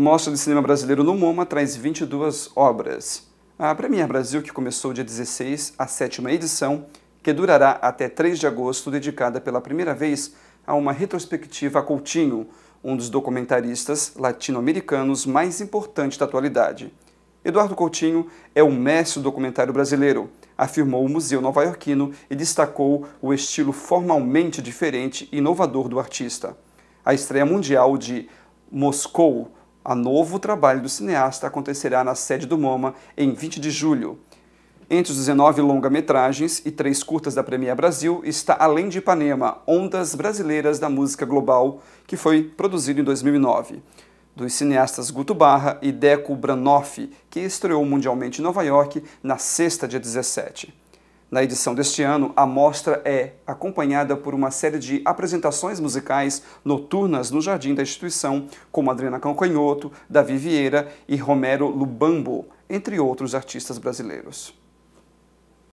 Mostra de Cinema Brasileiro no MoMA traz 22 obras. A Premiere Brasil, que começou dia 16, a sétima edição, que durará até 3 de agosto, dedicada pela primeira vez a uma retrospectiva a Coutinho, um dos documentaristas latino-americanos mais importantes da atualidade. Eduardo Coutinho é o mestre do documentário brasileiro, afirmou o Museu Nova-Iorquino e destacou o estilo formalmente diferente e inovador do artista. A estreia mundial de Moscou, a novo trabalho do cineasta acontecerá na sede do MoMA em 20 de julho. Entre os 19 longa-metragens e três curtas da Premiere Brasil está Além de Ipanema, Ondas Brasileiras da Música Global, que foi produzido em 2009. Dos cineastas Guto Barra e Deco Branoff, que estreou mundialmente em Nova York na sexta, dia 17. Na edição deste ano, a mostra é acompanhada por uma série de apresentações musicais noturnas no jardim da instituição, como Adriana Cancanhoto, Davi Vieira e Romero Lubambo, entre outros artistas brasileiros.